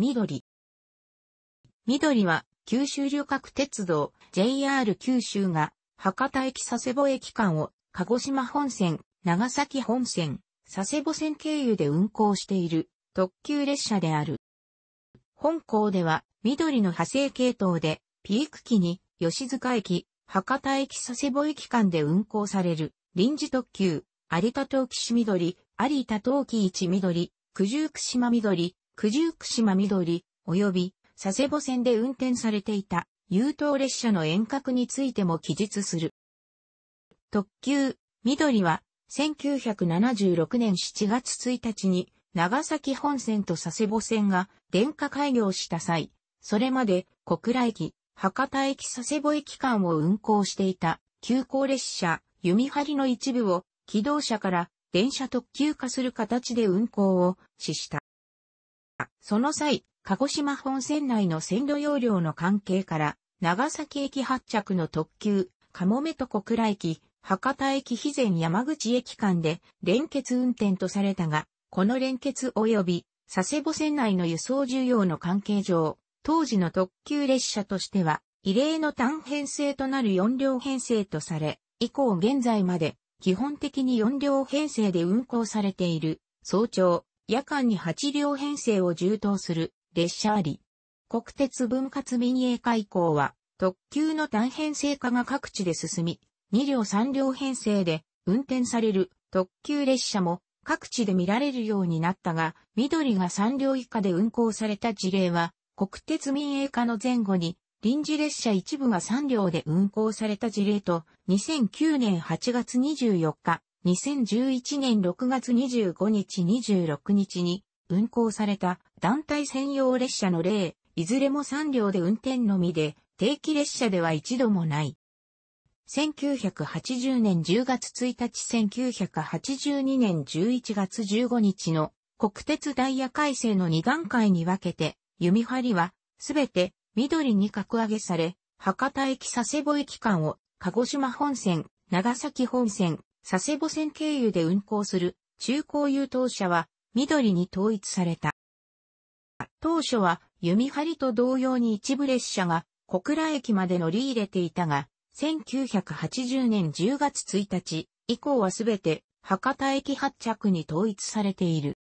緑。緑は、九州旅客鉄道 JR 九州が、博多駅佐世保駅間を、鹿児島本線、長崎本線、佐世保線経由で運行している特急列車である。本校では、緑の派生系統で、ピーク期に、吉塚駅、博多駅佐世保駅間で運行される、臨時特急、有田東岸緑、有田東岸一緑、九十九島緑、九十九島緑、及び佐世保線で運転されていた優等列車の遠隔についても記述する。特急、緑は、1976年7月1日に、長崎本線と佐世保線が電化開業した際、それまで小倉駅、博多駅佐世保駅間を運行していた急行列車、弓張の一部を、機動車から電車特急化する形で運行を、死した。その際、鹿児島本線内の線路容量の関係から、長崎駅発着の特急、かもめと小倉駅、博多駅肥前山口駅間で連結運転とされたが、この連結及び佐世保線内の輸送需要の関係上、当時の特急列車としては、異例の単編成となる4両編成とされ、以降現在まで基本的に4両編成で運行されている、早朝、夜間に8両編成を充当する列車あり、国鉄分割民営化以降は特急の単編成化が各地で進み、2両3両編成で運転される特急列車も各地で見られるようになったが、緑が3両以下で運行された事例は、国鉄民営化の前後に臨時列車一部が3両で運行された事例と、2009年8月24日、2011年6月25日26日に運行された団体専用列車の例、いずれも3両で運転のみで、定期列車では一度もない。1980年10月1日1982年11月15日の国鉄ダイヤ改正の2段階に分けて、弓張りはすべて緑に格上げされ、博多駅佐世保駅間を鹿児島本線、長崎本線、佐世保線経由で運行する中高優等車は緑に統一された。当初は弓張と同様に一部列車が小倉駅まで乗り入れていたが、1980年10月1日以降はすべて博多駅発着に統一されている。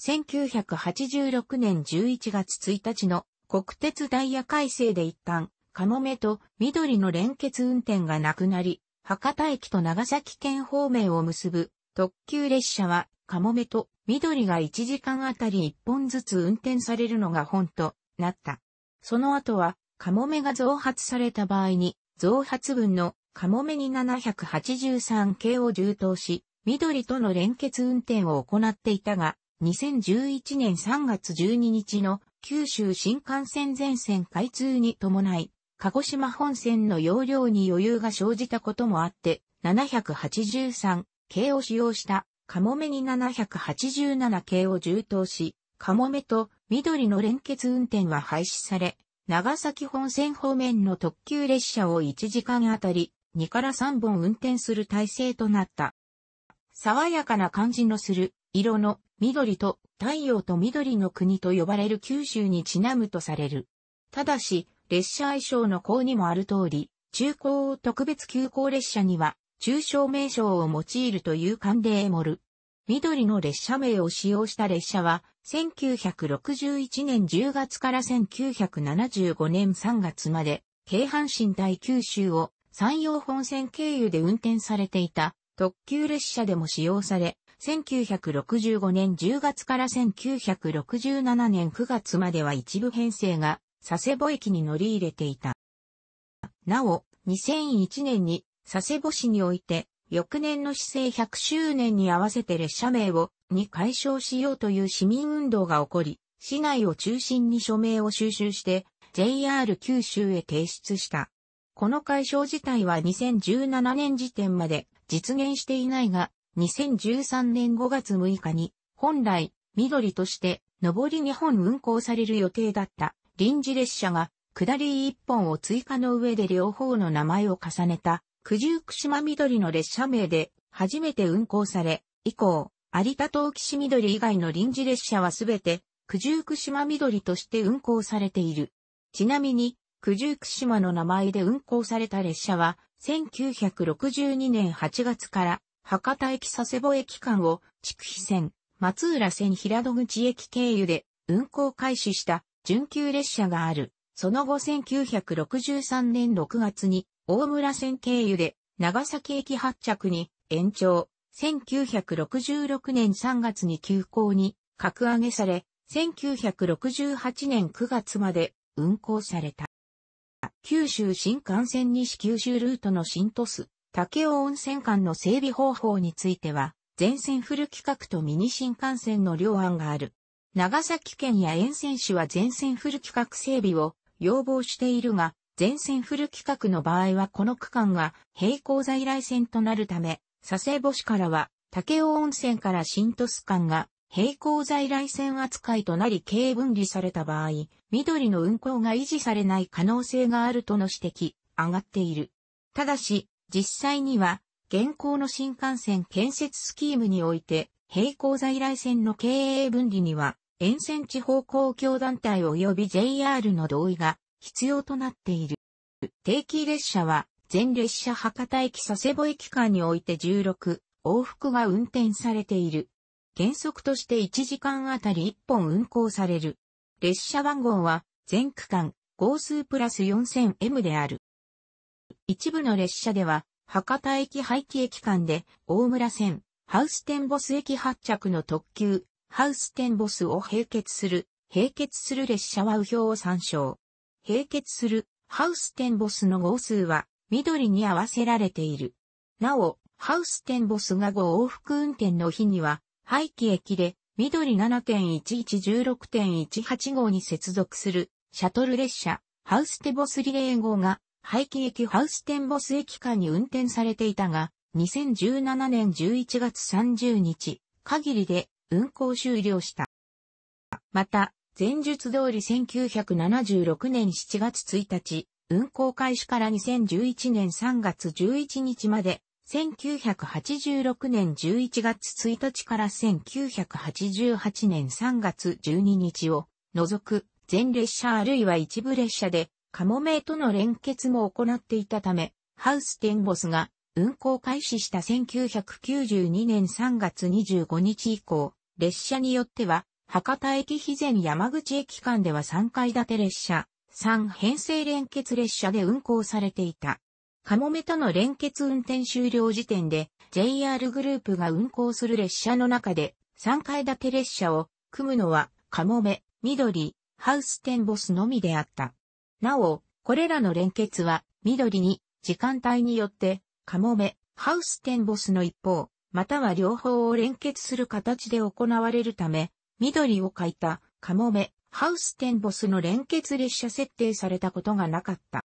1986年11月1日の国鉄ダイヤ改正で一旦、かもめと緑の連結運転がなくなり、博多駅と長崎県方面を結ぶ特急列車は、かもめと緑が1時間あたり1本ずつ運転されるのが本となった。その後は、カモメが増発された場合に、増発分のカモメに783系を充当し、緑との連結運転を行っていたが、2011年3月12日の九州新幹線全線開通に伴い、鹿児島本線の容量に余裕が生じたこともあって、783系を使用したカモメに787系を充当し、カモメと緑の連結運転は廃止され、長崎本線方面の特急列車を1時間あたり2から3本運転する体制となった。爽やかな感じのする色の緑と太陽と緑の国と呼ばれる九州にちなむとされる。ただし、列車愛称の項にもある通り、中高特別急行列車には、中小名称を用いるという勘でへモル。緑の列車名を使用した列車は、1961年10月から1975年3月まで、京阪神対九州を山陽本線経由で運転されていた特急列車でも使用され、1965年10月から1967年9月までは一部編成が佐世保駅に乗り入れていた。なお、2001年に佐世保市において、翌年の市政100周年に合わせて列車名をに解消しようという市民運動が起こり、市内を中心に署名を収集して JR 九州へ提出した。この解消自体は2017年時点まで実現していないが、2013年5月6日に本来緑として上り日本運行される予定だった臨時列車が下り一本を追加の上で両方の名前を重ねた九十九島緑の列車名で初めて運行され、以降、有田東岸緑以外の臨時列車はすべて九十九島緑として運行されている。ちなみに、九十九島の名前で運行された列車は、1962年8月から博多駅佐世保駅間を筑肥線、松浦線平戸口駅経由で運行開始した準急列車がある。その後1963年6月に大村線経由で長崎駅発着に延長。1966年3月に急行に格上げされ、1968年9月まで運行された。九州新幹線西九州ルートの新都市、武雄温泉間の整備方法については、全線フル規格とミニ新幹線の両案がある。長崎県や沿線市は全線フル規格整備を要望しているが、全線フル規格の場合はこの区間が並行在来線となるため、佐世保市からは武雄温泉から新都市間が並行在来線扱いとなり経営分離された場合、緑の運行が維持されない可能性があるとの指摘、上がっている。ただし、実際には、現行の新幹線建設スキームにおいて、並行在来線の経営分離には沿線地方公共団体及び JR の同意が必要となっている。定期列車は全列車博多駅佐世保駅間において16往復が運転されている。原則として1時間あたり1本運行される。列車番号は全区間号数プラス 4000M である。一部の列車では博多駅廃棄駅間で大村線ハウステンボス駅発着の特急ハウステンボスを並結する、並結する列車は右表を参照。並結する、ハウステンボスの号数は、緑に合わせられている。なお、ハウステンボスが5往復運転の日には、廃棄駅で、緑7.1116.18号に接続する、シャトル列車、ハウステボスリレー号が、廃棄駅ハウステンボス駅間に運転されていたが、2017年11月30日、限りで運行終了した。また、前述通り1976年7月1日、運行開始から2011年3月11日まで、1986年11月1日から1988年3月12日を除く全列車あるいは一部列車でカモメとの連結も行っていたため、ハウステンボスが運行開始した1992年3月25日以降、列車によっては、博多駅肥前山口駅間では3階建て列車、3編成連結列車で運行されていた。カモメとの連結運転終了時点で JR グループが運行する列車の中で3階建て列車を組むのはカモメ、緑、ハウステンボスのみであった。なお、これらの連結は緑に時間帯によってカモメ、ハウステンボスの一方、または両方を連結する形で行われるため、緑を描いたカモメ、ハウステンボスの連結列車設定されたことがなかった。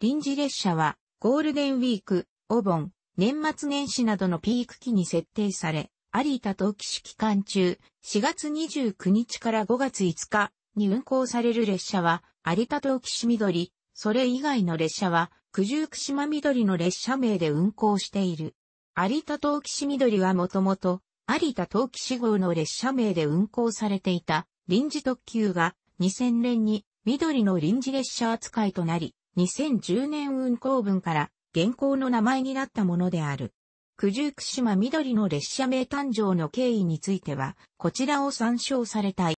臨時列車はゴールデンウィーク、お盆、年末年始などのピーク期に設定され、有田と騎式期間中、4月29日から5月5日に運行される列車は、有田と騎士緑、それ以外の列車は、九十九島緑の列車名で運行している。有田東岸緑はもともと、有田東岸号の列車名で運行されていた臨時特急が2000年に緑の臨時列車扱いとなり、2010年運行分から現行の名前になったものである。九十九島緑の列車名誕生の経緯については、こちらを参照されたい。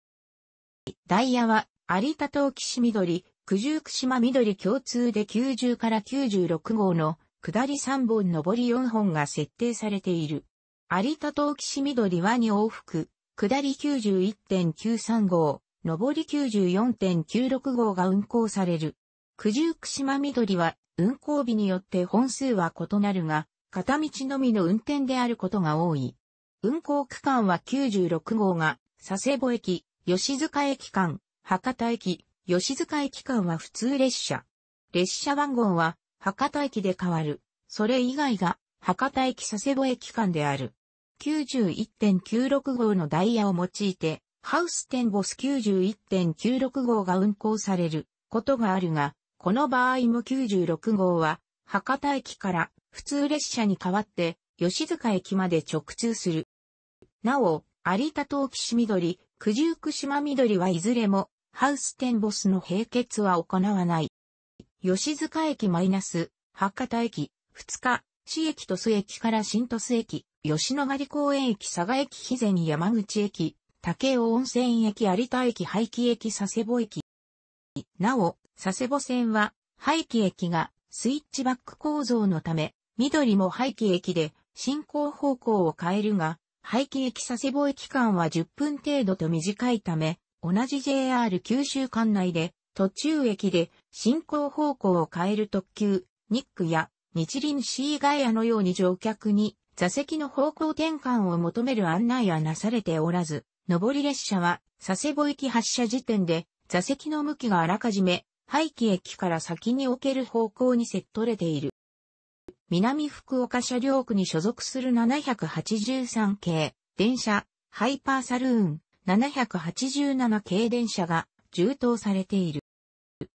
ダイヤは、有田東岸緑、九十九島緑共通で90から96号の下り3本上り4本が設定されている。有田東岸緑はに往復、下り91.93号、上り94.96号が運行される。九十九島緑は運行日によって本数は異なるが、片道のみの運転であることが多い。運行区間は96号が、佐世保駅、吉塚駅間、博多駅、吉塚駅間は普通列車。列車番号は博多駅で変わる。それ以外が、博多駅佐世保駅間である。91.96号のダイヤを用いて、ハウステンボス91.96号が運行されることがあるが、この場合も96号は、博多駅から普通列車に代わって、吉塚駅まで直通する。なお、有田東岸緑、九十九島緑はいずれも、ハウステンボスの並結は行わない。吉塚駅マイナス、八方駅、二日、市駅と須駅から新都須駅、吉野ヶ里公園駅佐賀駅日銭山口駅、武雄温泉駅有田駅廃棄駅佐世保駅。なお、佐世保線は、廃棄駅がスイッチバック構造のため、緑も廃棄駅で進行方向を変えるが、廃棄駅佐世保駅間は10分程度と短いため、同じ JR 九州間内で途中駅で進行方向を変える特急、ニックや日輪シーガイアのように乗客に座席の方向転換を求める案内はなされておらず、上り列車は佐世保駅発車時点で座席の向きがあらかじめ廃棄駅から先における方向にセットれている。南福岡車両区に所属する783系電車、ハイパーサルーン787系電車が充当されている。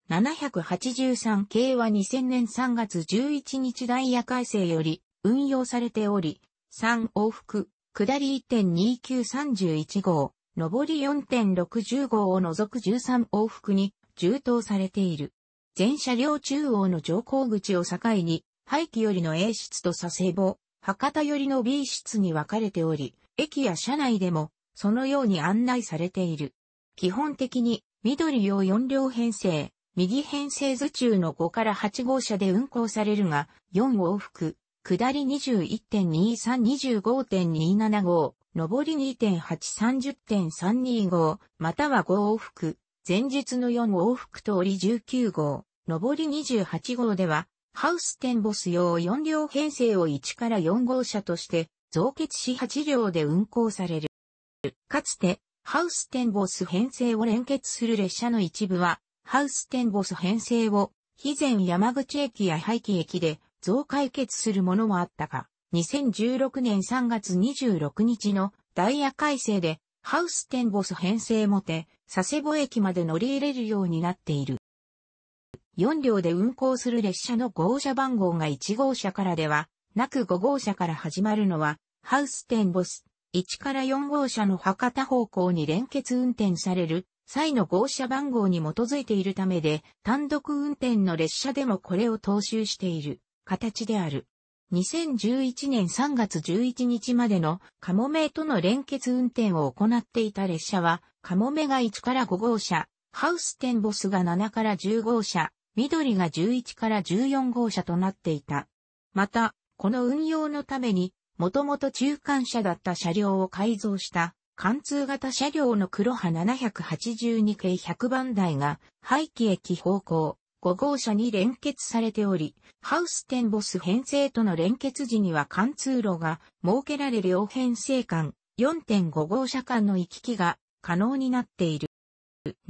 783系は2000年3月11日ダイヤ改正より運用されており、3往復、下り1.2931号、上り4.60号を除く13往復に充当されている。全車両中央の乗降口を境に、廃棄よりの A 室と佐世保、博多よりの B 室に分かれており、駅や車内でも、そのように案内されている。基本的に、緑用4両編成、右編成図中の5から8号車で運行されるが、4往復、下り2 1 2 3 2 5 2 7号、上り2.830.325、または5往復、前日の4往復通り19号、上り28号では、ハウステンボス用4両編成を1から4号車として、増結し8両で運行される。かつて、ハウステンボス編成を連結する列車の一部は、ハウステンボス編成を、肥前山口駅や廃棄駅で増解決するものもあったが、2016年3月26日のダイヤ改正で、ハウステンボス編成もて、佐世保駅まで乗り入れるようになっている。4両で運行する列車の号車番号が1号車からでは、なく5号車から始まるのは、ハウステンボス、1から4号車の博多方向に連結運転される際の号車番号に基づいているためで、単独運転の列車でもこれを踏襲している形である。2011年3月11日までのカモメとの連結運転を行っていた列車は、カモメが1から5号車、ハウステンボスが7から10号車、緑が11から14号車となっていた。また、この運用のために、もともと中間車だった車両を改造した貫通型車両の黒波782系100番台が、廃棄駅方向、5号車に連結されており、ハウステンボス編成との連結時には貫通路が設けられ両編成間、4.5号車間の行き来が可能になっている。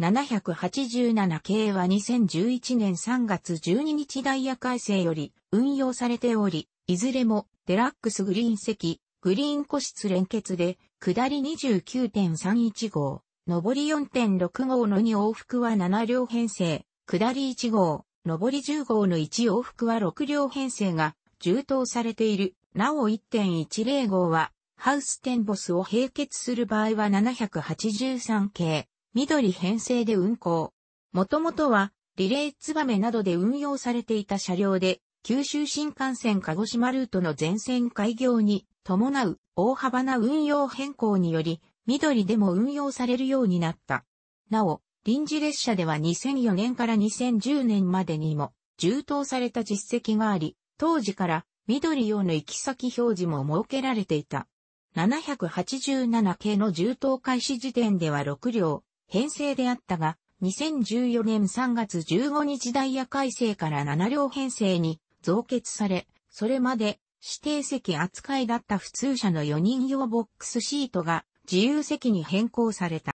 787系は2011年3月12日ダイヤ改正より運用されており、いずれもデラックスグリーン席、グリーン個室連結で、下り29.31号、上り4.6号の2往復は7両編成、下り1号、上り10号の1往復は6両編成が充当されている。なお1.10号は、ハウステンボスを並結する場合は783系、緑編成で運行。もともとは、リレーツバメなどで運用されていた車両で、九州新幹線鹿児島ルートの全線開業に伴う大幅な運用変更により、緑でも運用されるようになった。なお、臨時列車では2004年から2010年までにも、充当された実績があり、当時から緑用の行き先表示も設けられていた。787系の充当開始時点では6両、編成であったが、2014年3月15日ダイヤ改正から7両編成に増結され、それまで指定席扱いだった普通車の4人用ボックスシートが自由席に変更された。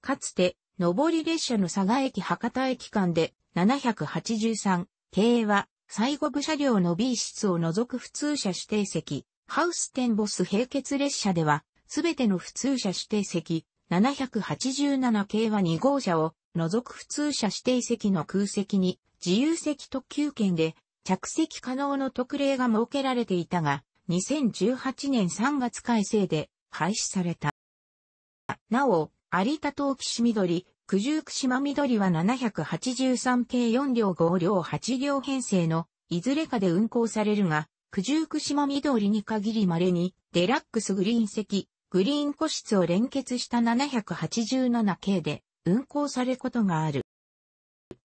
かつて、上り列車の佐賀駅博多駅間で783系は最後部車両の B 室を除く普通車指定席、ハウステンボス並結列車では、すべての普通車指定席、787系は2号車を除く普通車指定席の空席に自由席特急券で着席可能の特例が設けられていたが、2018年3月改正で廃止された。なお、有田東岸緑、九十九島緑は783系4両5両8両編成のいずれかで運行されるが、九十九島緑に限り稀にデラックスグリーン席、グリーン個室を連結した787系で運行されることがある。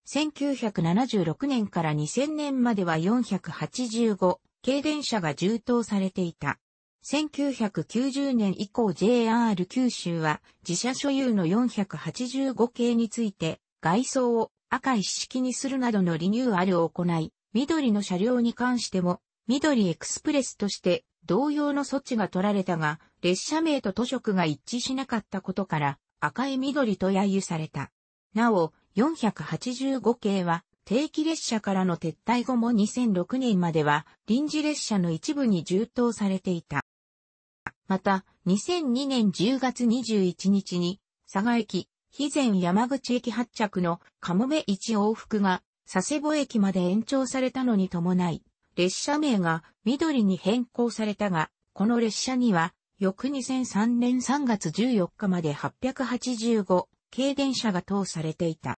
1976年から2000年までは485系電車が充当されていた。1990年以降 JR 九州は自社所有の485系について外装を赤一式にするなどのリニューアルを行い、緑の車両に関しても緑エクスプレスとして同様の措置が取られたが、列車名と図色が一致しなかったことから赤い緑と揶揄された。なお、485系は、定期列車からの撤退後も2006年までは、臨時列車の一部に充当されていた。また、2002年10月21日に、佐賀駅、肥前山口駅発着のかもめ1往復が、佐世保駅まで延長されたのに伴い、列車名が緑に変更されたが、この列車には、翌2003年3月14日まで885、軽電車が通されていた。